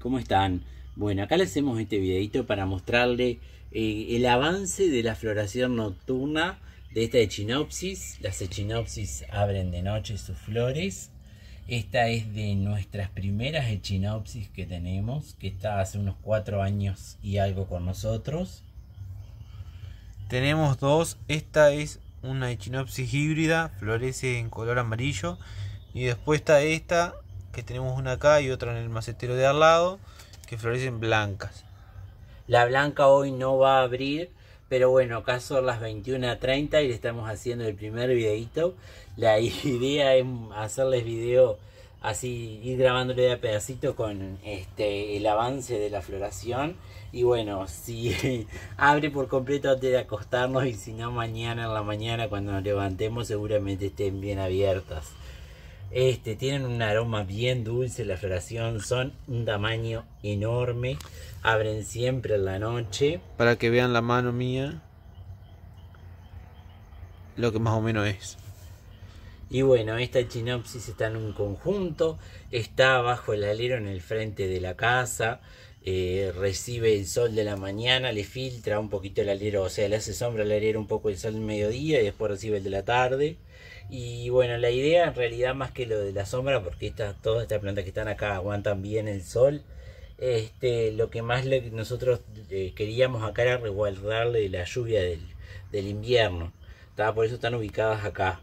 ¿cómo están? Bueno, acá le hacemos este videito para mostrarle eh, el avance de la floración nocturna de esta echinopsis. Las echinopsis abren de noche sus flores. Esta es de nuestras primeras echinopsis que tenemos, que está hace unos cuatro años y algo con nosotros. Tenemos dos, esta es una echinopsis híbrida, florece en color amarillo. Y después está esta, que tenemos una acá y otra en el macetero de al lado, que florecen blancas. La blanca hoy no va a abrir, pero bueno, acá son las 21.30 y le estamos haciendo el primer videito. La idea es hacerles video así, ir grabándole de a pedacito con este, el avance de la floración. Y bueno, si abre por completo antes de acostarnos y si no mañana en la mañana cuando nos levantemos seguramente estén bien abiertas. Este, tienen un aroma bien dulce, la floración son un tamaño enorme. Abren siempre en la noche. Para que vean la mano mía, lo que más o menos es. Y bueno, esta chinopsis está en un conjunto, está bajo el alero en el frente de la casa, eh, recibe el sol de la mañana, le filtra un poquito el alero, o sea, le hace sombra al alero un poco el sol del mediodía y después recibe el de la tarde. Y bueno, la idea en realidad más que lo de la sombra, porque todas estas plantas que están acá aguantan bien el sol, este, lo que más nosotros eh, queríamos acá era resguardarle la lluvia del, invierno. Por eso están ubicadas acá.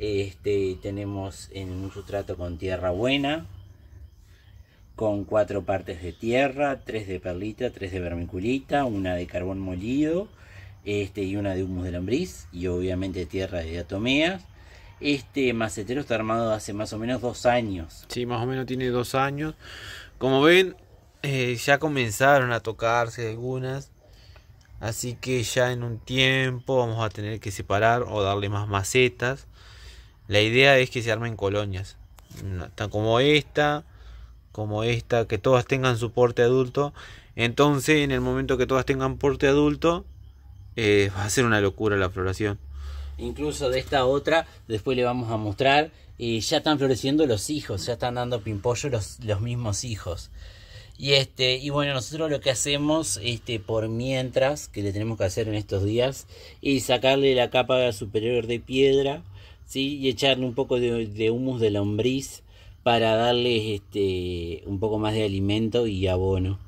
Este, tenemos en un sustrato con tierra buena, con cuatro partes de tierra, tres de perlita, tres de vermiculita, una de carbón molido este, y una de humus de lombriz y obviamente tierra de diatomeas. Este macetero está armado hace más o menos dos años. Sí, más o menos tiene dos años. Como ven, eh, ya comenzaron a tocarse algunas. Así que ya en un tiempo vamos a tener que separar o darle más macetas. La idea es que se armen colonias. Tan como esta, como esta, que todas tengan su porte adulto. Entonces, en el momento que todas tengan porte adulto, eh, va a ser una locura la floración incluso de esta otra, después le vamos a mostrar, y ya están floreciendo los hijos, ya están dando pimpollo los, mismos hijos. Y, este, y bueno, nosotros lo que hacemos este, por mientras, que le tenemos que hacer en estos días, es sacarle la capa superior de piedra ¿sí? y echarle un poco de, humus de lombriz para darle este, un poco más de alimento y abono.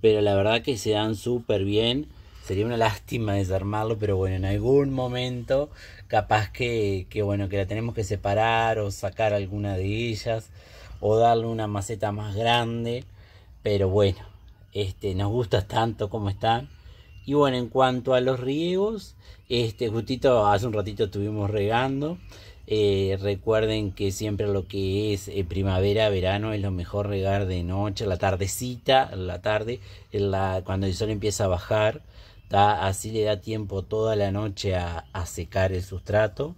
Pero la verdad que se dan súper bien sería una lástima desarmarlo, pero bueno, en algún momento capaz que, bueno, que la tenemos que separar o sacar alguna de ellas o darle una maceta más grande, pero bueno, este nos gusta tanto como están. Y bueno, en cuanto a los riegos, este justito hace un ratito estuvimos regando. Eh, recuerden que siempre lo que es eh, primavera, verano es lo mejor regar de noche, la tardecita, la tarde, cuando el sol empieza a bajar Así le da tiempo toda la noche a, secar el sustrato.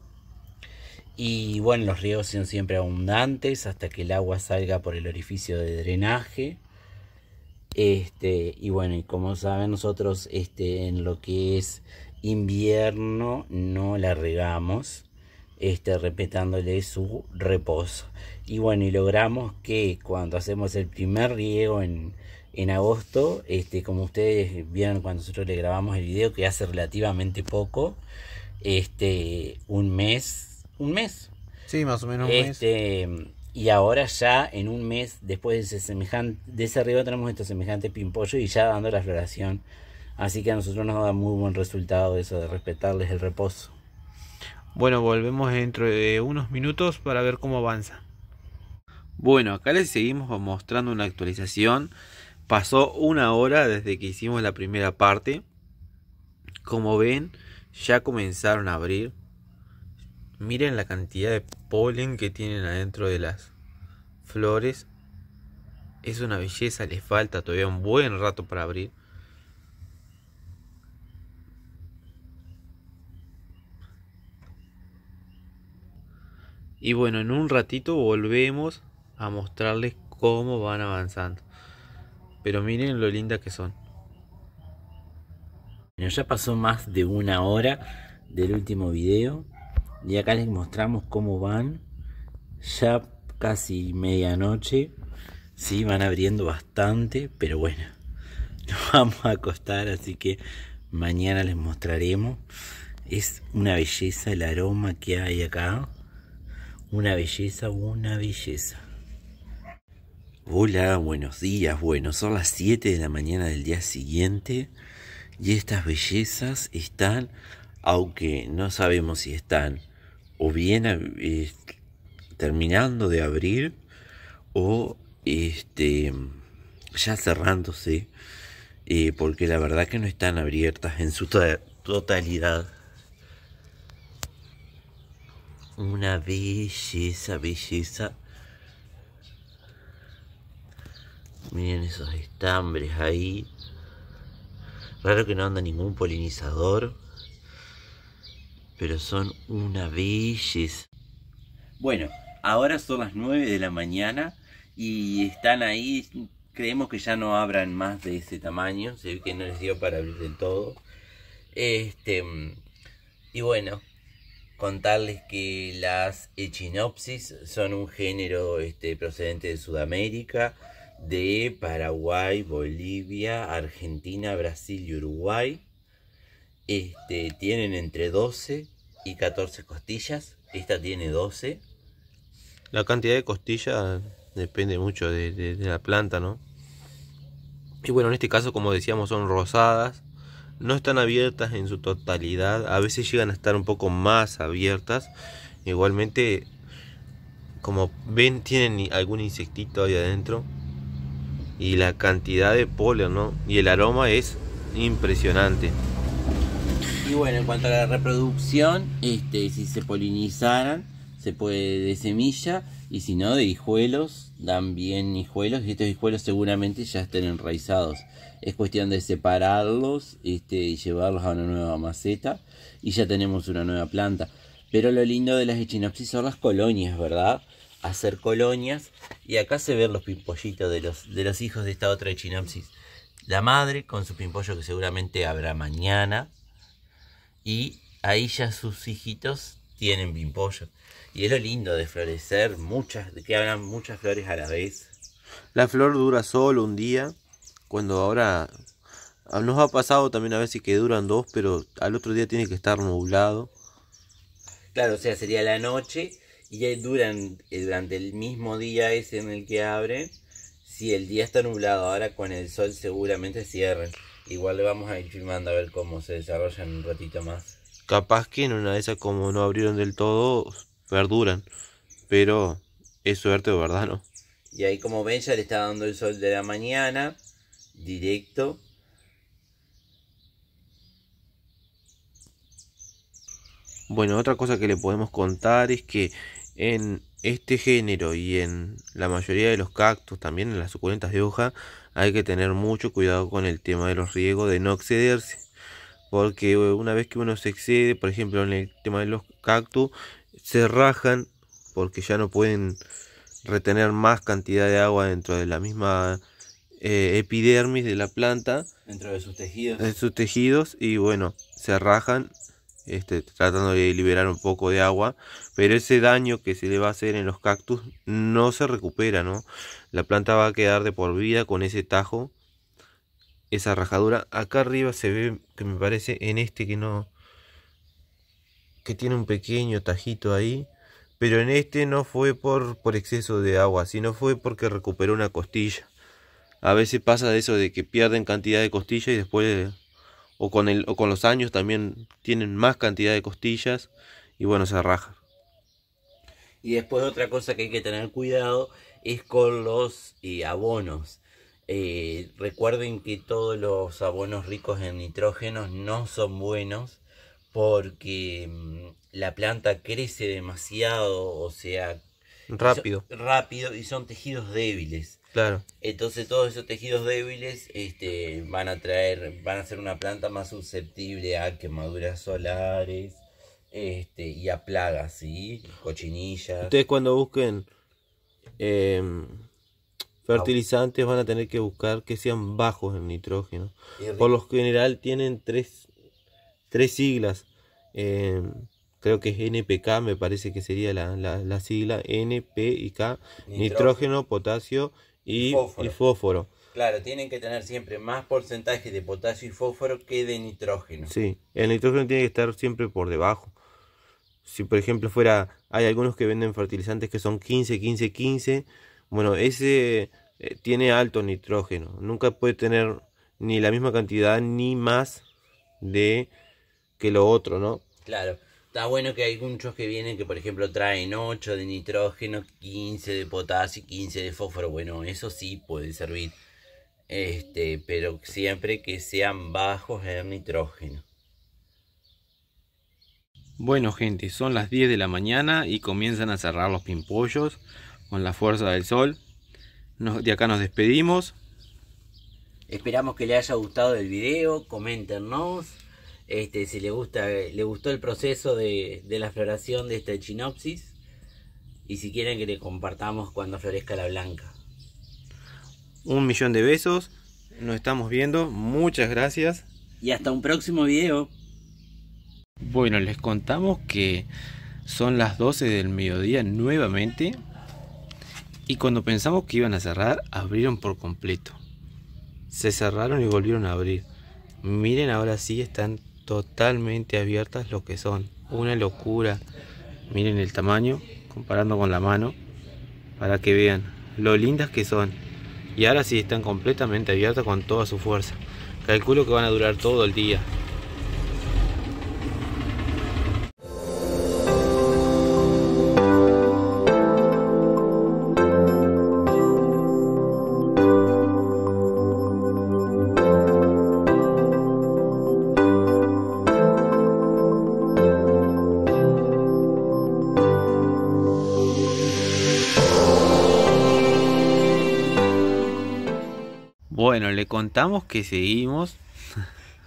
Y bueno, los riegos son siempre abundantes hasta que el agua salga por el orificio de drenaje. Este, y bueno, y como saben nosotros este, en lo que es invierno no la regamos, este, respetándole su reposo. Y bueno, y logramos que cuando hacemos el primer riego en, en agosto, este, como ustedes vieron cuando nosotros le grabamos el video, que hace relativamente poco, este, un mes, un mes. Sí, más o menos un este, mes. Y ahora ya en un mes, después de ese semejante, arriba tenemos este semejante pimpollo y ya dando la floración. Así que a nosotros nos da muy buen resultado eso de respetarles el reposo. Bueno, volvemos dentro de unos minutos para ver cómo avanza. Bueno, acá les seguimos mostrando una actualización Pasó una hora desde que hicimos la primera parte. Como ven, ya comenzaron a abrir. Miren la cantidad de polen que tienen adentro de las flores. Es una belleza, les falta todavía un buen rato para abrir. Y bueno, en un ratito volvemos a mostrarles cómo van avanzando. Pero miren lo lindas que son. Bueno, ya pasó más de una hora del último video. Y acá les mostramos cómo van. Ya casi medianoche. Sí, van abriendo bastante, pero bueno. Nos vamos a acostar, así que mañana les mostraremos. Es una belleza el aroma que hay acá. Una belleza, una belleza. Hola, buenos días. Bueno, son las 7 de la mañana del día siguiente y estas bellezas están, aunque no sabemos si están o bien eh, terminando de abrir o este ya cerrándose, eh, porque la verdad que no están abiertas en su totalidad. Una belleza, belleza Miren esos estambres ahí. Raro que no anda ningún polinizador. Pero son una belleza. Bueno, ahora son las 9 de la mañana y están ahí. Creemos que ya no abran más de ese tamaño. Se ve que no les dio para abrir del todo. Este, y bueno, contarles que las echinopsis son un género este, procedente de Sudamérica de Paraguay, Bolivia, Argentina, Brasil y Uruguay. Este, tienen entre 12 y 14 costillas. Esta tiene 12. La cantidad de costillas depende mucho de, la planta, ¿no? Y bueno, en este caso, como decíamos, son rosadas. No están abiertas en su totalidad. A veces llegan a estar un poco más abiertas. Igualmente, como ven, tienen algún insectito ahí adentro y la cantidad de polen, ¿no? Y el aroma es impresionante. Y bueno, en cuanto a la reproducción, este, si se polinizaran, se puede de semilla y si no, de hijuelos, dan bien hijuelos y estos hijuelos seguramente ya estén enraizados. Es cuestión de separarlos este, y llevarlos a una nueva maceta y ya tenemos una nueva planta. Pero lo lindo de las echinopsis son las colonias, ¿verdad? hacer colonias. Y acá se ven los pimpollitos de los, de los hijos de esta otra Echinopsis. La madre con su pimpollo que seguramente habrá mañana. Y ahí ya sus hijitos tienen pimpollo... Y es lo lindo de florecer, muchas, que hablan muchas flores a la vez. La flor dura solo un día, cuando ahora ah, nos ha pasado también a veces que duran dos, pero al otro día tiene que estar nublado. Claro, o sea, sería la noche y duran, eh, durante el mismo día ese en el que abren, si el día está nublado, ahora con el sol seguramente cierren. Igual le vamos a ir filmando a ver cómo se desarrollan un ratito más. Capaz que en una de esas, como no abrieron del todo, perduran. Pero es suerte, ¿verdad? ¿No? Y ahí, como ven, ya le está dando el sol de la mañana, directo. Bueno, otra cosa que le podemos contar es que en este género y en la mayoría de los cactus, también en las suculentas de hoja, hay que tener mucho cuidado con el tema de los riegos, de no excederse. Porque eh, una vez que uno se excede, por ejemplo en el tema de los cactus, se rajan porque ya no pueden retener más cantidad de agua dentro de la misma eh, epidermis de la planta. Dentro de sus tejidos. De sus tejidos y bueno, se rajan este, tratando de liberar un poco de agua, pero ese daño que se le va a hacer en los cactus no se recupera, ¿no? La planta va a quedar de por vida con ese tajo, esa rajadura. Acá arriba se ve que me parece en este que no, que tiene un pequeño tajito ahí, pero en este no fue por, por exceso de agua, sino fue porque recuperó una costilla. A veces pasa eso de que pierden cantidad de costilla y después o con, los años también tienen más cantidad de costillas y bueno, se raja Y después otra cosa que hay que tener cuidado es con los abonos. Eh, recuerden que todos los abonos ricos en nitrógeno no son buenos porque mm, la planta crece demasiado, o sea, rápido, rápido y son tejidos débiles. Entonces todos esos tejidos débiles este, van a traer, van a ser una planta más susceptible a quemaduras solares este, y a plagas, ¿sí? Cochinillas. Ustedes cuando busquen em, fertilizantes van a tener que buscar que sean bajos en nitrógeno. Por lo general tienen tres, tres siglas. Em, creo que es NPK, me parece que sería la, la, la sigla NP y K, nitrógeno potasio y fósforo. Claro, tienen que tener siempre más porcentaje de potasio y fósforo que de nitrógeno. Sí, el nitrógeno tiene que estar siempre por debajo. Si por ejemplo fuera, hay algunos que venden fertilizantes que son 15, 15, 15, bueno, ese eh, tiene alto nitrógeno. Nunca puede tener ni la misma cantidad ni más de que lo otro, ¿no? Claro. Está bueno que hay muchos que vienen que, por ejemplo, traen 8 de nitrógeno, 15 de potasio y 15 de fósforo. Bueno, eso sí puede servir. Este, pero siempre que sean bajos en nitrógeno. Bueno, gente, son las 10 de la mañana y comienzan a cerrar los pimpollos con la fuerza del sol. de acá nos despedimos. Esperamos que les haya gustado el video, coméntenos este, si le gusta, le gustó el proceso de, la floración de esta chinopsis y si quieren que le compartamos cuando florezca la blanca. Un millón de besos, nos estamos viendo, muchas gracias. Y hasta un próximo video. Bueno, les contamos que son las 12 del mediodía nuevamente y cuando pensamos que iban a cerrar, abrieron por completo. Se cerraron y volvieron a abrir. Miren, ahora sí están totalmente abiertas lo que son. Una locura. Miren el tamaño, comparando con la mano, para que vean lo lindas que son. Y ahora sí están completamente abiertas con toda su fuerza. Calculo que van a durar todo el día. Bueno, le contamos que seguimos.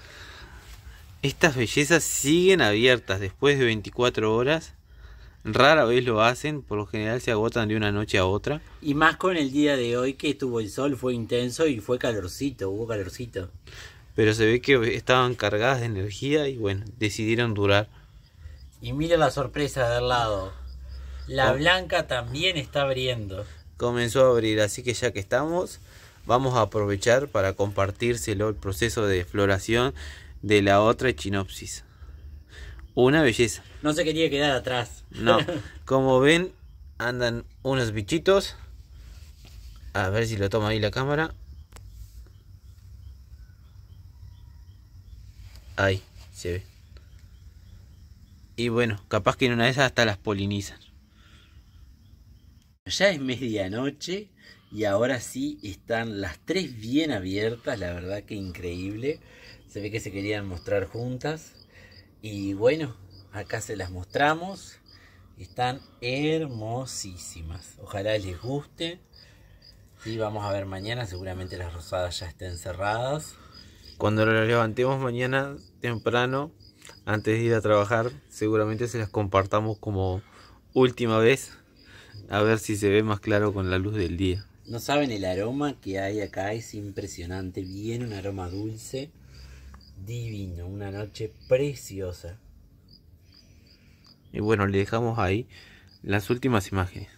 Estas bellezas siguen abiertas después de 24 horas. Rara vez lo hacen, por lo general se agotan de una noche a otra. Y más con el día de hoy que estuvo el sol, fue intenso y fue calorcito, hubo calorcito. Pero se ve que estaban cargadas de energía y bueno, decidieron durar. Y mira la sorpresa del lado. La blanca también está abriendo. Comenzó a abrir, así que ya que estamos, vamos a aprovechar para compartírselo el proceso de floración de la otra echinopsis. Una belleza. No se quería quedar atrás. No. Como ven, andan unos bichitos. A ver si lo toma ahí la cámara. Ahí, se ve. Y bueno, capaz que en una de esas hasta las polinizan. Ya es medianoche y ahora sí están las tres bien abiertas, la verdad que increíble. Se ve que se querían mostrar juntas. Y bueno, acá se las mostramos. Están hermosísimas. Ojalá les guste. Y vamos a ver mañana, seguramente las rosadas ya estén cerradas. Cuando las levantemos mañana temprano, antes de ir a trabajar, seguramente se las compartamos como última vez. A ver si se ve más claro con la luz del día. No saben el aroma que hay acá, es impresionante. Viene un aroma dulce, divino, una noche preciosa. Y bueno, le dejamos ahí las últimas imágenes.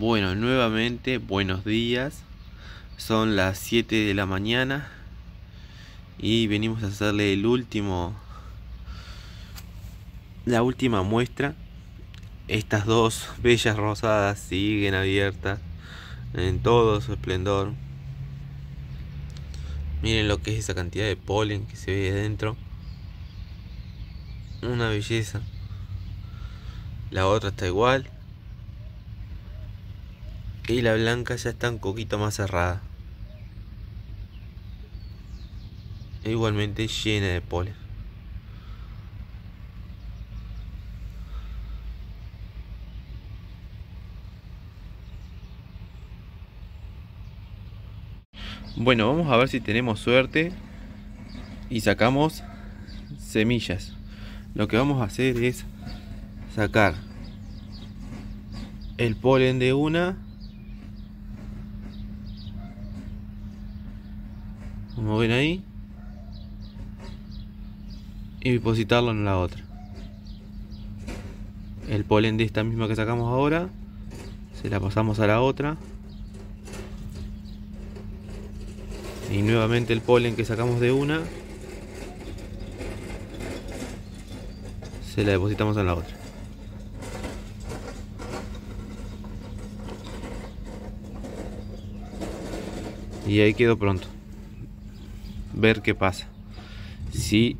Bueno, nuevamente, buenos días. Son las 7 de la mañana y venimos a hacerle el último la última muestra. Estas dos bellas rosadas siguen abiertas en todo su esplendor. Miren lo que es esa cantidad de polen que se ve dentro. Una belleza. La otra está igual, y la blanca ya está un poquito más cerrada. E igualmente llena de polen. Bueno, vamos a ver si tenemos suerte y sacamos semillas. Lo que vamos a hacer es sacar el polen de una como ven ahí y depositarlo en la otra el polen de esta misma que sacamos ahora se la pasamos a la otra y nuevamente el polen que sacamos de una se la depositamos en la otra y ahí quedó pronto ver qué pasa. Si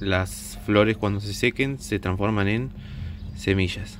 las flores cuando se sequen se transforman en semillas.